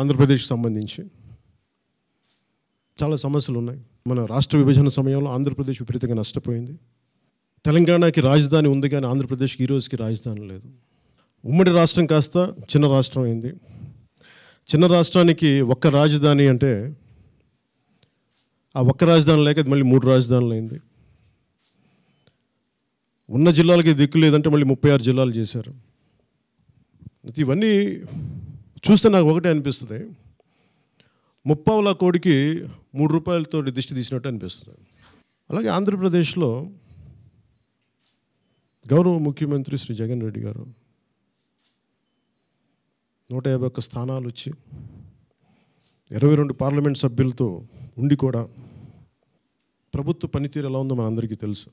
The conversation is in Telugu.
ఆంధ్రప్రదేశ్ సంబంధించి చాలా సమస్యలు ఉన్నాయి మన రాష్ట్ర విభజన సమయంలో ఆంధ్రప్రదేశ్ విపరీతంగా నష్టపోయింది తెలంగాణకి రాజధాని ఉంది కానీ ఆంధ్రప్రదేశ్కి ఈ రోజుకి రాజధాని లేదు ఉమ్మడి రాష్ట్రం కాస్త చిన్న రాష్ట్రం అయింది చిన్న రాష్ట్రానికి ఒక్క రాజధాని అంటే ఆ ఒక్క రాజధాని లేక మళ్ళీ మూడు రాజధానులు అయింది ఉన్న జిల్లాలకి దిక్కు లేదంటే మళ్ళీ ముప్పై ఆరు జిల్లాలు చేశారు ఇవన్నీ చూస్తే నాకు ఒకటే అనిపిస్తుంది ముప్పావుల కోడికి మూడు రూపాయలతో దిష్టి తీసినట్టు అనిపిస్తుంది అలాగే ఆంధ్రప్రదేశ్లో గౌరవ ముఖ్యమంత్రి శ్రీ జగన్ రెడ్డి గారు నూట యాభై ఒక్క స్థానాలు వచ్చి ఇరవై రెండు పార్లమెంట్ సభ్యులతో ఉండి కూడా ప్రభుత్వ పనితీరు ఎలా ఉందో మనందరికీ తెలుసు